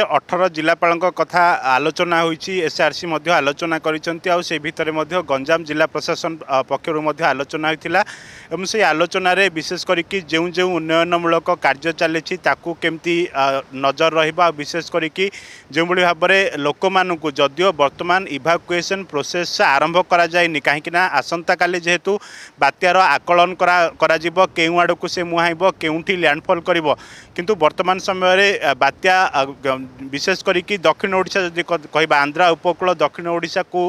ଅଠର ଜିଲ୍ଲାପାଳଙ୍କ କଥା ଆଲୋଚନା ହୋଇଛି ଏସ୍ଆର୍ସି ମଧ୍ୟ ଆଲୋଚନା କରିଛନ୍ତି ଆଉ ସେ ଭିତରେ ମଧ୍ୟ ଗଞ୍ଜାମ ଜିଲ୍ଲା ପ୍ରଶାସନ ପକ୍ଷରୁ ମଧ୍ୟ ଆଲୋଚନା ହୋଇଥିଲା ଏବଂ ସେହି ଆଲୋଚନାରେ ବିଶେଷ କରିକି ଯେଉଁ ଯେଉଁ ଉନ୍ନୟନମୂଳକ କାର୍ଯ୍ୟ ଚାଲିଛି ତାକୁ କେମିତି ନଜର ରହିବ ଆଉ ବିଶେଷ କରିକି ଯେଉଁଭଳି ଭାବରେ ଲୋକମାନଙ୍କୁ ଯଦିଓ ବର୍ତ୍ତମାନ ଇଭାକୁଏସନ୍ ପ୍ରୋସେସ୍ ଆରମ୍ଭ କରାଯାଇନି କାହିଁକିନା ଆସନ୍ତାକାଲି ଯେହେତୁ ବାତ୍ୟାର ଆକଳନ କରା କରାଯିବ କେଉଁ ଆଡ଼କୁ ସେ ମୁହାଁଇବ କେଉଁଠି ଲ୍ୟାଣ୍ଡଫଲ୍ କରିବ କିନ୍ତୁ ବର୍ତ୍ତମାନ ସମୟରେ ବାତ୍ୟା বিশেষ করি দক্ষিণ ওড়শা যদি কহবা আন্ধ্রা উপকূল দক্ষিণ ওড়শাকু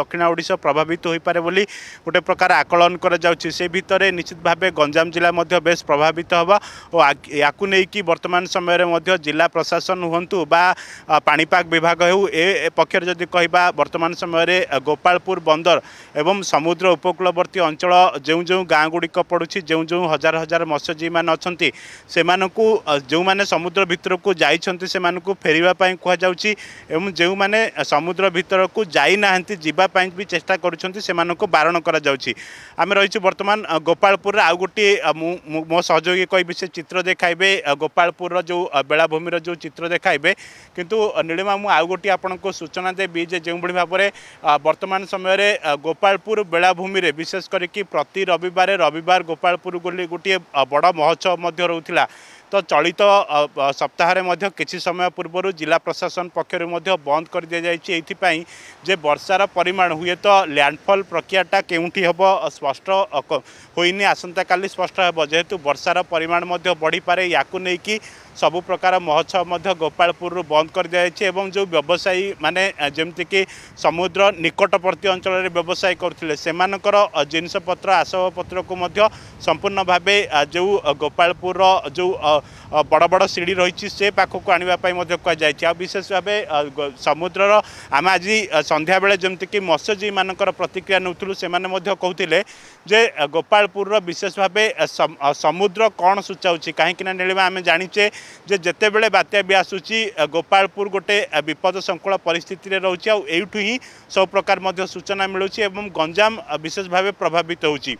দক্ষিণ ওড়শা প্রভাবিত হয়ে বলে গোটে প্রকার আকলন করা যাচ্ছে সে ভিতরে নিশ্চিত ভাবে গঞ্জাম জেলা বেশ প্রভাবিত হব ও ইয়াকু নেই বর্তমান সময়ের মধ্যে জেলা প্রশাসন হুঁতু বা পাপাগ বিভাগ হেউ এ পক্ষের যদি কহবা বর্তমান সময়ের গোপালপুর বন্দর এবং সমুদ্র উপকূলবর্তী অঞ্চল যে যে গাঁগুড়ি পড়ুছি যে যে হাজার হাজার মৎস্যজীবী মানে অনেক সে সমুদ্র ভিতরক যাই সে ଫେରିବା ପାଇଁ କୁହାଯାଉଛି ଏବଂ ଯେଉଁମାନେ ସମୁଦ୍ର ଭିତରକୁ ଯାଇନାହାନ୍ତି ଯିବା ପାଇଁ ବି ଚେଷ୍ଟା କରୁଛନ୍ତି ସେମାନଙ୍କୁ ବାରଣ କରାଯାଉଛି ଆମେ ରହିଛୁ ବର୍ତ୍ତମାନ ଗୋପାଳପୁରର ଆଉ ଗୋଟିଏ ମୁଁ ମୋ ସହଯୋଗୀ କହିବି ସେ ଚିତ୍ର ଦେଖାଇବେ ଗୋପାଳପୁରର ଯେଉଁ ବେଳାଭୂମିର ଯେଉଁ ଚିତ୍ର ଦେଖାଇବେ କିନ୍ତୁ ନୀଳିମା ମୁଁ ଆଉ ଗୋଟିଏ ଆପଣଙ୍କୁ ସୂଚନା ଦେବି ଯେ ଯେଉଁଭଳି ଭାବରେ ବର୍ତ୍ତମାନ ସମୟରେ ଗୋପାଳପୁର ବେଳାଭୂମିରେ ବିଶେଷ କରିକି ପ୍ରତି ରବିବାର ରବିବାର ଗୋପାଳପୁର ବୋଲି ଗୋଟିଏ ବଡ଼ ମହୋତ୍ସବ ମଧ୍ୟ ରହୁଥିଲା ତ ଚଳିତ ସପ୍ତାହରେ ମଧ୍ୟ କିଛି ସମୟ ପୂର୍ବରୁ ଜିଲ୍ଲା ପ୍ରଶାସନ ପକ୍ଷରୁ ମଧ୍ୟ ବନ୍ଦ କରି ଦିଆଯାଇଛି ଏଇଥିପାଇଁ ଯେ ବର୍ଷାର ପରିମାଣ ହୁଏତ ଲ୍ୟାଣ୍ଡଫଲ୍ ପ୍ରକ୍ରିୟାଟା କେଉଁଠି ହେବ ସ୍ପଷ୍ଟ ହୋଇନି ଆସନ୍ତାକାଲି ସ୍ପଷ୍ଟ ହେବ ଯେହେତୁ ବର୍ଷାର ପରିମାଣ ମଧ୍ୟ ବଢ଼ିପାରେ ୟାକୁ ନେଇକି ସବୁ ପ୍ରକାର ମହୋତ୍ସବ ମଧ୍ୟ ଗୋପାଳପୁରରୁ ବନ୍ଦ କରିଦିଆଯାଇଛି ଏବଂ ଯେଉଁ ବ୍ୟବସାୟୀ ମାନେ ଯେମିତିକି ସମୁଦ୍ର ନିକଟବର୍ତ୍ତୀ ଅଞ୍ଚଳରେ ବ୍ୟବସାୟ କରୁଥିଲେ ସେମାନଙ୍କର ଜିନିଷପତ୍ର ଆସବାବପତ୍ରକୁ ମଧ୍ୟ ସମ୍ପୂର୍ଣ୍ଣ ଭାବେ ଯେଉଁ ଗୋପାଳପୁରର ଯେଉଁ পড়া বড় সিঁড়ি রইছি সে পাখুক আনিবা পাই মধ্যে ক যায়ছি বিশেষ ভাবে সমুদ্রৰ আমাজি সন্ধিয়া বলে যমতি কি মস্যি মানকৰ প্রতিক্রিয়া ন তুলু সে মানে মধ্যে কউtile যে গো パール পুরৰ বিশেষ ভাবে সমুদ্র কোন সুচাউচি काही কিনা নেলেবা আমি জানিছে যে জেতে বলে বাতিয়া বি আসুচি গো パール পুর গটে বিপদ সংকল পৰিস্থিতিৰে ৰৌচি আৰু এউটু হি সক প্রকার মধ্যে सूचना मिळুচি এবম গঞ্জাম বিশেষ ভাবে প্রভাবিত হউচি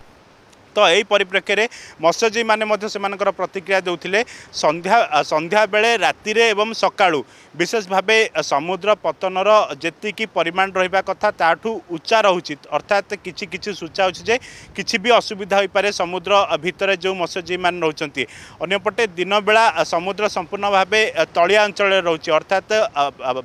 এই পরিপ্রেক্ষী মৎস্যজীবী মানে সে প্রতিক্রিয়া দেলে সন্ধ্যা সন্ধ্যা বেড়ে রাতে এবং সকালু বিশেষভাবে সমুদ্র পতনর যেত পরিমাণ রহবা কথা তাঠু উচ্চা রয়েছে অর্থাৎ কিছু কিছু সূচা হচ্ছে যে কিছু বি অসুবিধা হয়ে পড়ে সমুদ্র ভিতরে যে মৎস্যজীবী মানে রয়েছে অন্যপটে দিনবেলা সমুদ্র সম্পূর্ণভাবে তলিয়া অঞ্চলে রয়েছে অর্থাৎ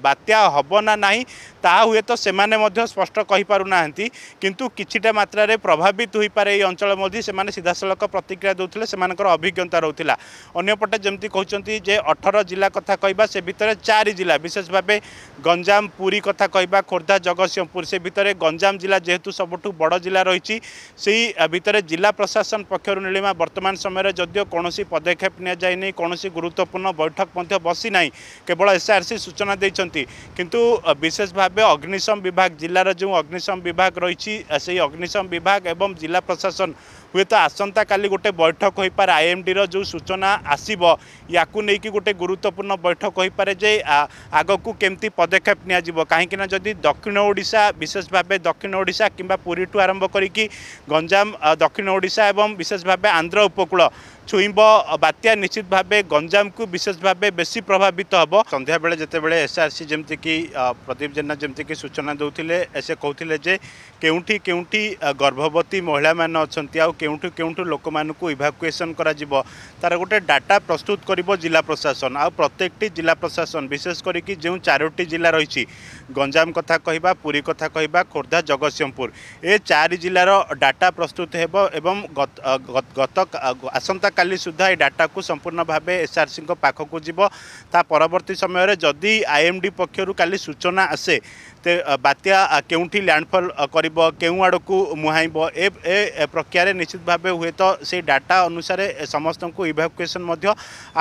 বাত্যা হব না নাই তা ହୁଏତ ସେମାନେ ମଧ୍ୟ ସ୍ପଷ୍ଟ କହିପାରୁନାହାନ୍ତି କିନ୍ତୁ କିଛିଟା ମାତ୍ରାରେ ପ୍ରଭାବିତ ହୋଇପାରେ ଏହି ଅଞ୍ଚଳ ମଧ୍ୟ ସେମାନେ ସିଧାସଳଖ ପ୍ରତିକ୍ରିୟା ଦେଉଥିଲେ ସେମାନଙ୍କର ଅଭିଜ୍ଞତା ରହୁଥିଲା ଅନ୍ୟପଟେ ଯେମିତି କହୁଛନ୍ତି ଯେ ଅଠର ଜିଲ୍ଲା କଥା କହିବା ସେ ଭିତରେ ଚାରି ଜିଲ୍ଲା ବିଶେଷ ଭାବେ ଗଞ୍ଜାମ ପୁରୀ କଥା କହିବା ଖୋର୍ଦ୍ଧା ଜଗତସିଂହପୁର ସେ ଭିତରେ ଗଞ୍ଜାମ ଜିଲ୍ଲା ଯେହେତୁ ସବୁଠୁ ବଡ଼ ଜିଲ୍ଲା ରହିଛି ସେଇ ଭିତରେ ଜିଲ୍ଲା ପ୍ରଶାସନ ପକ୍ଷରୁ ନୀଳିମା ବର୍ତ୍ତମାନ ସମୟରେ ଯଦିଓ କୌଣସି ପଦକ୍ଷେପ ନିଆଯାଇନି କୌଣସି ଗୁରୁତ୍ୱପୂର୍ଣ୍ଣ ବୈଠକ ମଧ୍ୟ ବସିନାହିଁ କେବଳ ଏସ୍ଆର୍ସି ସୂଚନା ଦେଇଛନ୍ତି କିନ୍ତୁ ବିଶେଷ ଭାବେ ଏବେ ଅଗ୍ନିଶମ ବିଭାଗ ଜିଲ୍ଲାର ଯେଉଁ ଅଗ୍ନିଶମ ବିଭାଗ ରହିଛି ସେହି ଅଗ୍ନିଶମ ବିଭାଗ ଏବଂ ଜିଲ୍ଲା ପ୍ରଶାସନ ହୁଏତ ଆସନ୍ତାକାଲି ଗୋଟେ ବୈଠକ ହୋଇପାରେ ଆଇଏମ୍ଡିର ଯେଉଁ ସୂଚନା ଆସିବ ୟାକୁ ନେଇକି ଗୋଟେ ଗୁରୁତ୍ୱପୂର୍ଣ୍ଣ ବୈଠକ ହୋଇପାରେ ଯେ ଆଗକୁ କେମିତି ପଦକ୍ଷେପ ନିଆଯିବ କାହିଁକିନା ଯଦି ଦକ୍ଷିଣ ଓଡ଼ିଶା ବିଶେଷ ଭାବେ ଦକ୍ଷିଣ ଓଡ଼ିଶା କିମ୍ବା ପୁରୀଠୁ ଆରମ୍ଭ କରିକି ଗଞ୍ଜାମ ଦକ୍ଷିଣ ଓଡ଼ିଶା ଏବଂ ବିଶେଷ ଭାବେ ଆନ୍ଧ୍ର ଉପକୂଳ ଛୁଇଁବ ବାତ୍ୟା ନିଶ୍ଚିତ ଭାବେ ଗଞ୍ଜାମକୁ ବିଶେଷ ଭାବେ ବେଶୀ ପ୍ରଭାବିତ ହେବ ସନ୍ଧ୍ୟାବେଳେ ଯେତେବେଳେ ଏସ୍ଆର୍ସି ଯେମିତିକି ପ୍ରଦୀପ ଜେନା ଯେମିତିକି ସୂଚନା ଦେଉଥିଲେ ସେ କହୁଥିଲେ ଯେ କେଉଁଠି କେଉଁଠି ଗର୍ଭବତୀ ମହିଳାମାନେ ଅଛନ୍ତି ଆଉ কেউঠু কেউঠু লোক মানুষ ইভাকুয়েসন করা তার গোটে ডাটা প্রস্তুত করব জেলা প্রশাসন আত্যেকটি জেলা প্রশাসন বিশেষ করি যে চারোটি জেলা রয়েছে গঞ্জাম কথা কহা পুরী কথা কহা খୋର୍ଦ୍ଧା ଜଗତସିଂହପୁର ଏ ଚାରି ଜିଲ୍ଲାର ଡାଟା ପ୍ରସ୍ତୁତ ହେବ ଏବଂ ଗତ ଆସନ୍ତାକାଲି ସୁଦ୍ଧା ଏ ଡାଟାକୁ ସମ୍ପୂର୍ଣ୍ଣ ଭାବେ ଏସ୍ଆର୍ସିଙ୍କ ପାଖକୁ ଯିବ ତା ପରବର୍ତ୍ତୀ ସମୟରେ ଯଦି ଆଇଏମ୍ଡି ପକ୍ଷରୁ କାଲି ସୂଚନା ଆସେ ତେ ବାତ୍ୟା କେଉଁଠି ଲ୍ୟାଣ୍ଡଫଲ୍ କରିବ କେଉଁ ଆଡ଼କୁ ମୁହାଁଇବ ଏ ପ୍ରକ୍ରିୟାରେ ନିଶ୍ଚିତ ନିଶ୍ଚିତ ଭାବେ ହୁଏତ ସେଇ ଡାଟା ଅନୁସାରେ ସମସ୍ତଙ୍କୁ ଇଭାକୁଏସନ୍ ମଧ୍ୟ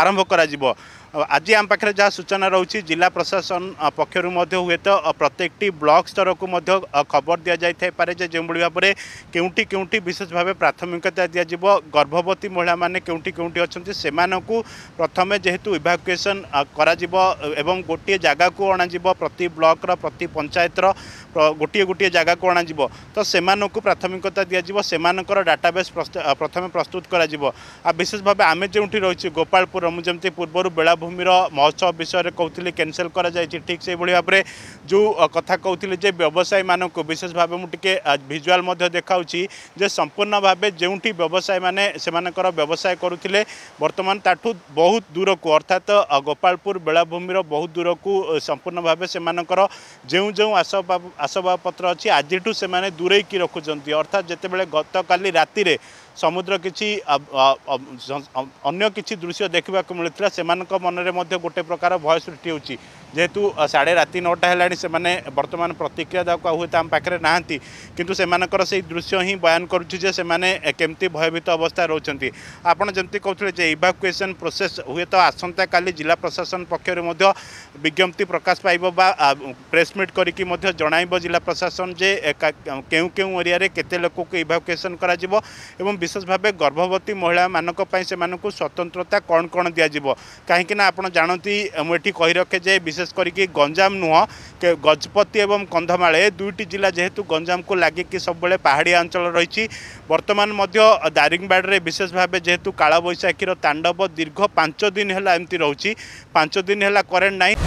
ଆରମ୍ଭ କରାଯିବ আজি আম পাখে যা সূচনা রয়েছে জেলা প্রশাসন পক্ষর হুয়েত প্রত্যেকটি ব্লক স্তরকু খবর দিয়া যাই পারে যে যেভাবে ভাবে কেউটি কেউটি বিশেষ ভাবে প্রাথমিকতা দিয়াযিব গর্ভবতী মহিলা মানে কেউটি কেউটি অনেক সে প্রথমে যেহেতু ইভাকুয়েসন করা এবং গোটিয়ে জায়গাকু অণাযিব প্রতি ব্লকর প্রতি পঞ্চায়েতর ଗୋଟିଏ ଗୋଟିଏ ଜାଗାକୁ ଅଣାଯିବ ତ ସେମାନଙ୍କୁ ପ୍ରାଥମିକତା ଦିଆଯିବ ସେମାନଙ୍କର ଡାଟାବେସ୍ ପ୍ରଥମେ ପ୍ରସ୍ତୁତ କରାଯିବ ଆଉ ବିଶେଷ ଭାବେ ଆମେ ଯେଉଁଠି ରହିଛୁ ଗୋପାଳପୁର ମୁଁ ଯେମିତି ପୂର୍ବରୁ ବେଳା ବେଳାଭୂମିର ମହୋତ୍ସବ ବିଷୟରେ କହୁଥିଲି କ୍ୟାନସେଲ୍ କରାଯାଇଛି ଠିକ୍ ସେହିଭଳି ଭାବରେ ଯେଉଁ କଥା କହୁଥିଲି ଯେ ବ୍ୟବସାୟୀମାନଙ୍କୁ ବିଶେଷ ଭାବେ ମୁଁ ଟିକେ ଭିଜୁଆଲ୍ ମଧ୍ୟ ଦେଖାଉଛି ଯେ ସମ୍ପୂର୍ଣ୍ଣ ଭାବେ ଯେଉଁଠି ବ୍ୟବସାୟୀମାନେ ସେମାନଙ୍କର ବ୍ୟବସାୟ କରୁଥିଲେ ବର୍ତ୍ତମାନ ତାଠୁ ବହୁତ ଦୂରକୁ ଅର୍ଥାତ୍ ଗୋପାଳପୁର ବେଳାଭୂମିର ବହୁତ ଦୂରକୁ ସମ୍ପୂର୍ଣ୍ଣ ଭାବେ ସେମାନଙ୍କର ଯେଉଁ ଯେଉଁ ଆସବାବପତ୍ର ଅଛି ଆଜିଠୁ ସେମାନେ ଦୂରେଇକି ରଖୁଛନ୍ତି ଅର୍ଥାତ୍ ଯେତେବେଳେ ଗତକାଲି ରାତିରେ ସମୁଦ୍ର କିଛି ଅନ୍ୟ କିଛି ଦୃଶ୍ୟ ଦେଖିବାକୁ ମିଳୁଥିଲା ସେମାନଙ୍କ ମନରେ ମଧ୍ୟ ଗୋଟେ ପ୍ରକାର ଭୟ ସୃଷ୍ଟି ହେଉଛି ଯେହେତୁ ସାଢ଼େ ରାତି ନଅଟା ହେଲାଣି ସେମାନେ ବର୍ତ୍ତମାନ ପ୍ରତିକ୍ରିୟା ଦେବାକୁ ଆଉ ହୁଏତ ଆମ ପାଖରେ ନାହାନ୍ତି କିନ୍ତୁ ସେମାନଙ୍କର ସେଇ ଦୃଶ୍ୟ ହିଁ ବୟାନ କରୁଛି ଯେ ସେମାନେ କେମିତି ଭୟଭୀତ ଅବସ୍ଥା ରହୁଛନ୍ତି ଆପଣ ଯେମିତି କହୁଥିଲେ ଯେ ଇଭାକୁଏସନ୍ ପ୍ରୋସେସ୍ ହୁଏତ ଆସନ୍ତାକାଲି ଜିଲ୍ଲା ପ୍ରଶାସନ ପକ୍ଷରୁ ମଧ୍ୟ ବିଜ୍ଞପ୍ତି ପ୍ରକାଶ ପାଇବ ବା ପ୍ରେସମିଟ୍ କରିକି ମଧ୍ୟ ଜଣାଇବ ଜିଲ୍ଲା ପ୍ରଶାସନ ଯେ କେଉଁ କେଉଁ ଏରିଆରେ କେତେ ଲୋକକୁ ଇଭାକୁଏସନ୍ କରାଯିବ ଏବଂ ବିଶେଷ ଭାବେ ଗର୍ଭବତୀ ମହିଳାମାନଙ୍କ ପାଇଁ ସେମାନଙ୍କୁ ସ୍ୱତନ୍ତ୍ରତା କ'ଣ କ'ଣ ଦିଆଯିବ କାହିଁକିନା ଆପଣ ଜାଣନ୍ତି ମୁଁ ଏଠି କହି ରଖେ ଯେ ବିଶେଷ বিশেষ করি গঞ্জাম নুহ গজপতি এবং কন্ধমাল এ দুইটি জেলা যেহেতু গঞ্জামকে লাগিকি সবুলে পাহাড়িয়া অঞ্চল রয়েছে বর্তমান মধ্য দারিংবাড়ে বিশেষ ভাবে যেহেতু কালবৈশাখীর তাণ্ডব দীর্ঘ পাঁচ দিন হল এমতি রয়েছে পাঁচ দিন হল করেন্ট নাই